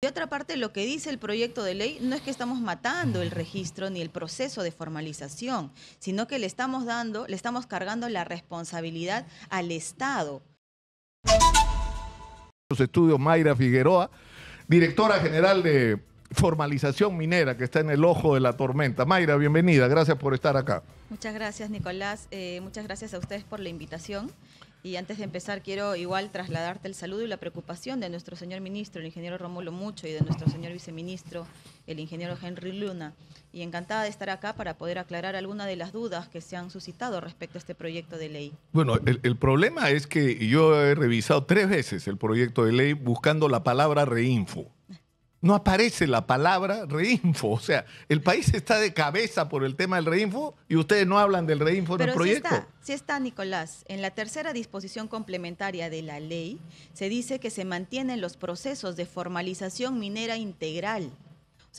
De otra parte, lo que dice el proyecto de ley no es que estamos matando el registro ni el proceso de formalización, sino que le estamos dando, le estamos cargando la responsabilidad al Estado. Los estudios Mayra Figueroa, directora general de formalización minera que está en el ojo de la tormenta. Mayra, bienvenida, gracias por estar acá. Muchas gracias, Nicolás. Eh, muchas gracias a ustedes por la invitación. Y antes de empezar, quiero igual trasladarte el saludo y la preocupación de nuestro señor ministro, el ingeniero Romulo Mucho, y de nuestro señor viceministro, el ingeniero Henry Luna. Y encantada de estar acá para poder aclarar alguna de las dudas que se han suscitado respecto a este proyecto de ley. Bueno, el, el problema es que yo he revisado tres veces el proyecto de ley buscando la palabra reinfo no aparece la palabra reinfo. O sea, el país está de cabeza por el tema del reinfo y ustedes no hablan del reinfo en el proyecto. Sí está, sí está, Nicolás. En la tercera disposición complementaria de la ley se dice que se mantienen los procesos de formalización minera integral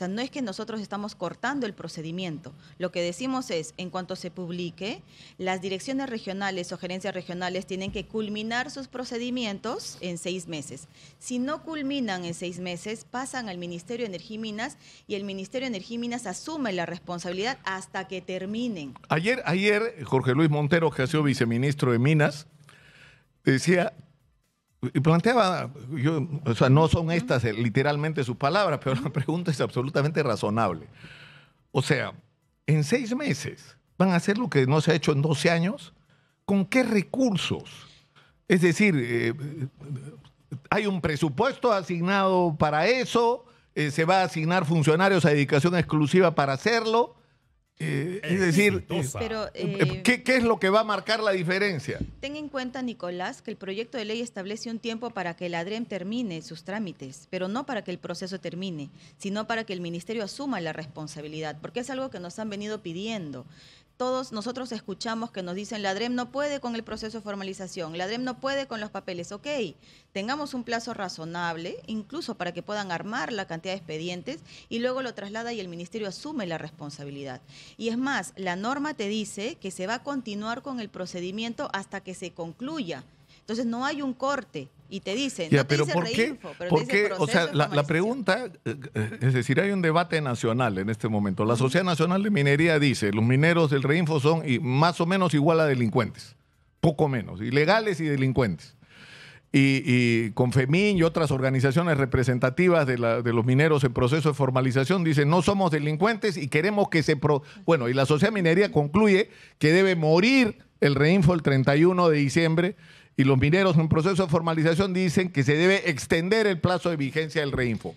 o sea, no es que nosotros estamos cortando el procedimiento. Lo que decimos es, en cuanto se publique, las direcciones regionales o gerencias regionales tienen que culminar sus procedimientos en seis meses. Si no culminan en seis meses, pasan al Ministerio de Energía y Minas y el Ministerio de Energía y Minas asume la responsabilidad hasta que terminen. Ayer, ayer Jorge Luis Montero, que ha sido viceministro de Minas, decía, y planteaba, yo, sea, no son estas eh, literalmente sus palabras, pero la pregunta es absolutamente razonable. O sea, en seis meses van a hacer lo que no se ha hecho en 12 años. ¿Con qué recursos? Es decir, eh, eh, hay un presupuesto asignado para eso, se va a asignar funcionarios a dedicación exclusiva para hacerlo. Eh, es decir, eh, eh, ¿qué, ¿qué, es lo que va a marcar la diferencia? Ten en cuenta, Nicolás, que el proyecto de ley establece un tiempo para que el ADREM termine sus trámites, pero no para que el proceso termine, sino para que el Ministerio asuma la responsabilidad, porque es algo que nos han venido pidiendo todos nosotros escuchamos que nos dicen la DREM no puede con el proceso de formalización, la DREM no puede con los papeles. Ok, tengamos un plazo razonable, incluso para que puedan armar la cantidad de expedientes y luego lo traslada y el ministerio asume la responsabilidad. Y es más, la norma te dice que se va a continuar con el procedimiento hasta que se concluya. Entonces no hay un corte, y te dicen. no pero ¿por qué? Pero O sea, la, pregunta, eh, es decir, hay un debate nacional en este momento. La Sociedad Nacional de Minería dice, los mineros del reinfo son más o menos igual a delincuentes, poco menos, ilegales y delincuentes. Y, y con y otras organizaciones representativas de, los mineros en proceso de formalización dicen no somos delincuentes y queremos que se... Bueno, y la sociedad minería concluye que debe morir el reinfo el 31 de diciembre y los mineros en proceso de formalización dicen que se debe extender el plazo de vigencia del reinfo.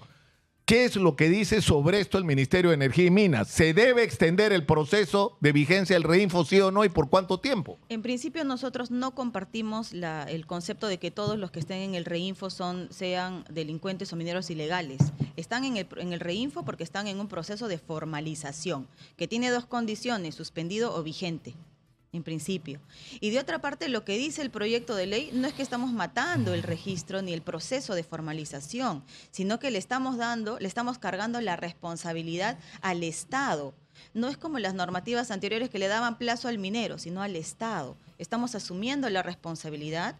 ¿Qué es lo que dice sobre esto el Ministerio de Energía y Minas? ¿Se debe extender el proceso de vigencia del reinfo, sí o no, y por cuánto tiempo? En principio nosotros no compartimos el concepto de que todos los que estén en el reinfo son, sean delincuentes o mineros ilegales. Están en el, en el reinfo porque están en un proceso de formalización, que tiene dos condiciones, suspendido o vigente en principio. Y de otra parte, lo que dice el proyecto de ley no es que estamos matando el registro ni el proceso de formalización, sino que le estamos dando, le estamos cargando la responsabilidad al Estado. No es como las normativas anteriores que le daban plazo al minero, sino al Estado. Estamos asumiendo la responsabilidad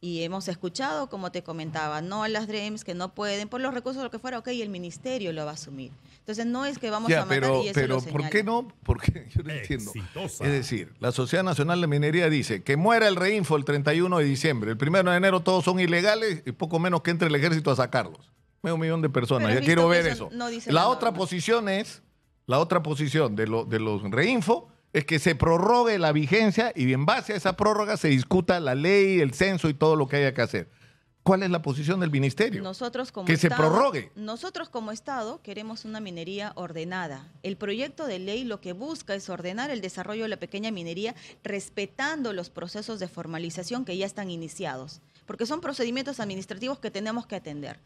y hemos escuchado, como te comentaba, no a las DREAMS que no pueden, por los recursos, lo que fuera, ok, el ministerio lo va a asumir. Entonces no es que vamos a matar pero, y eso Pero ¿por qué no? Porque yo entiendo. Es decir, la Sociedad Nacional de Minería dice que muera el reinfo el 31 de diciembre, el 1 de enero todos son ilegales y poco menos que entre el ejército a sacarlos. Medio millón de personas, ya quiero ver eso. la otra posición es, la otra posición de, lo, de los reinfo es que se prorrogue la vigencia y en base a esa prórroga se discuta la ley, el censo y todo lo que haya que hacer. ¿Cuál es la posición del ministerio? Nosotros como que se prorrogue. Nosotros como Estado queremos una minería ordenada. El proyecto de ley lo que busca es ordenar el desarrollo de la pequeña minería respetando los procesos de formalización que ya están iniciados, porque son procedimientos administrativos que tenemos que atender.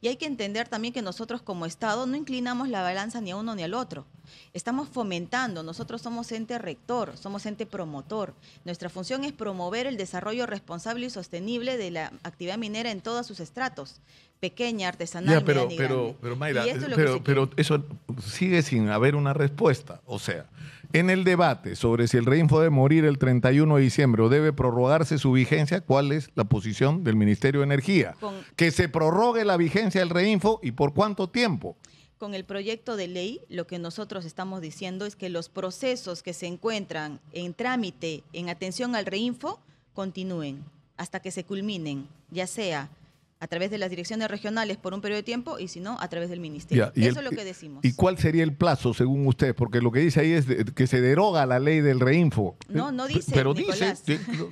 Y hay que entender también que nosotros como Estado no inclinamos la balanza ni a uno ni al otro. Estamos fomentando, nosotros somos ente rector, somos ente promotor. Nuestra función es promover el desarrollo responsable y sostenible de la actividad minera en todos sus estratos, pequeña, artesanal, pero, pero, pero, pero, eso sigue sin haber una respuesta. O sea, en el debate sobre si el reinfo debe morir el 31 de diciembre o debe prorrogarse su vigencia, ¿cuál es la posición del Ministerio de Energía? Que se prorrogue la vigencia del reinfo y por cuánto tiempo. Con el proyecto de ley, lo que nosotros estamos diciendo es que los procesos que se encuentran en trámite en atención al reinfo continúen hasta que se culminen, ya sea a través de las direcciones regionales por un periodo de tiempo y si no, a través del ministerio. Eso es lo que decimos. ¿Y cuál sería el plazo según usted? Porque lo que dice ahí es que se deroga la ley del reinfo. No, no dice. Pero dice,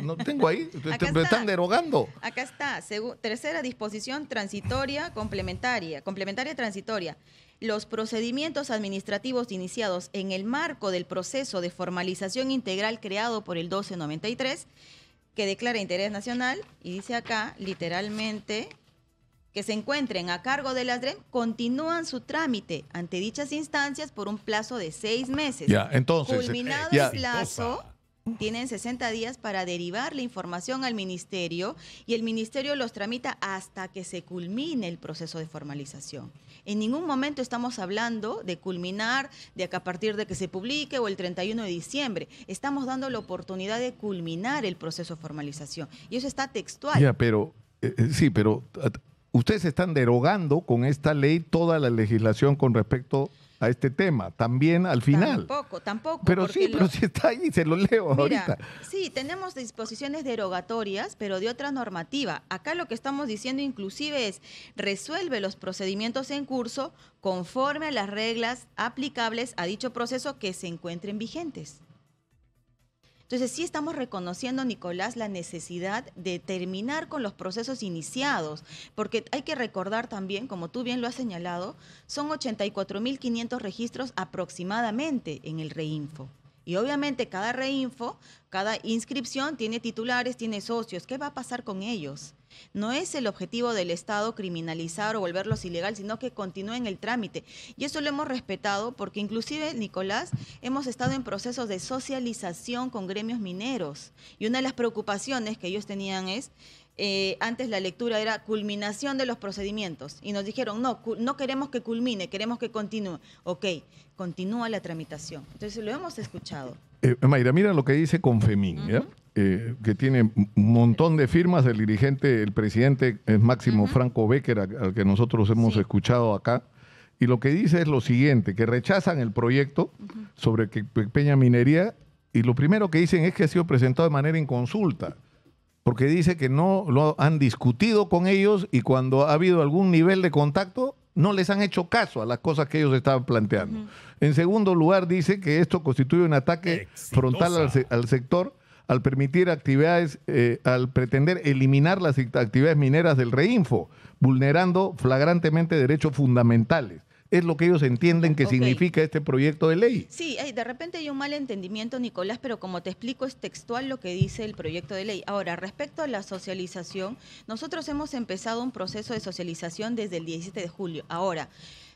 no tengo ahí, están derogando. Acá está, tercera disposición transitoria complementaria, complementaria transitoria. Los procedimientos administrativos iniciados en el marco del proceso de formalización integral creado por el 1293 que declara interés nacional y dice acá literalmente que se encuentren a cargo de las DREM continúan su trámite ante dichas instancias por un plazo de seis meses. Ya, entonces. Culminado eh, el plazo tienen 60 días para derivar la información al ministerio y el ministerio los tramita hasta que se culmine el proceso de formalización. En ningún momento estamos hablando de culminar de que a partir de que se publique o el 31 de diciembre. Estamos dando la oportunidad de culminar el proceso de formalización. Y eso está textual. Ya, pero eh, eh, sí, pero ustedes están derogando con esta ley toda la legislación con respecto este tema, también al final. Tampoco, tampoco. Pero sí, pero está ahí, se lo leo ahorita. Sí, tenemos disposiciones derogatorias, pero de otra normativa. Acá lo que estamos diciendo inclusive es, resuelve los procedimientos en curso conforme a las reglas aplicables a dicho proceso que se encuentren vigentes. Entonces sí estamos reconociendo, Nicolás, la necesidad de terminar con los procesos iniciados, porque hay que recordar también, como tú bien lo has señalado, son 84.500 registros aproximadamente en el reinfo. Y obviamente cada reinfo cada inscripción tiene titulares, tiene socios. ¿Qué va a pasar con ellos? No es el objetivo del Estado criminalizar o volverlos ilegal, sino que continúen el trámite. Y eso lo hemos respetado porque inclusive, Nicolás, hemos estado en procesos de socialización con gremios mineros. Y una de las preocupaciones que ellos tenían es, eh, antes la lectura era culminación de los procedimientos. Y nos dijeron, no, no queremos que culmine, queremos que continúe. Ok, continúa la tramitación. Entonces lo hemos escuchado. Eh, Mayra, mira lo que dice Confemín, eh, que tiene un montón de firmas. El dirigente, el presidente es Máximo Franco Becker, al, que nosotros hemos escuchado acá. Y lo que dice es lo siguiente, que rechazan el proyecto sobre que Peña Minería y lo primero que dicen es que ha sido presentado de manera inconsulta, porque dice que no lo han discutido con ellos y cuando ha habido algún nivel de contacto no les han hecho caso a las cosas que ellos estaban planteando. En segundo lugar, dice que esto constituye un ataque frontal al, sector al permitir actividades, eh, al pretender eliminar las actividades mineras del reinfo, vulnerando flagrantemente derechos fundamentales es lo que ellos entienden que significa este proyecto de ley. Sí, de repente hay un mal entendimiento, Nicolás, pero como te explico, es textual lo que dice el proyecto de ley. Ahora, respecto a la socialización, nosotros hemos empezado un proceso de socialización desde el 17 de julio. Ahora,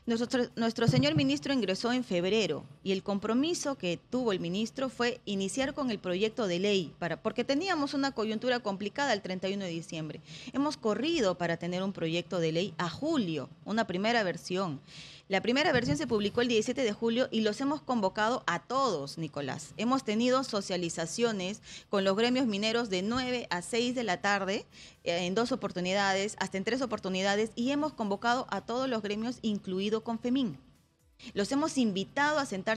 nuestro, nuestro, señor ministro ingresó en febrero y el compromiso que tuvo el ministro fue iniciar con el proyecto de ley, para, porque teníamos una coyuntura complicada el 31 de diciembre. Hemos corrido para tener un proyecto de ley a julio, una primera versión. La primera versión se publicó el 17 de julio y los hemos convocado a todos, Nicolás. Hemos tenido socializaciones con los gremios mineros de 9 a 6 de la tarde eh, en dos oportunidades, hasta en tres oportunidades, y hemos convocado a todos los gremios, incluido con FEMIN. Los hemos invitado a sentar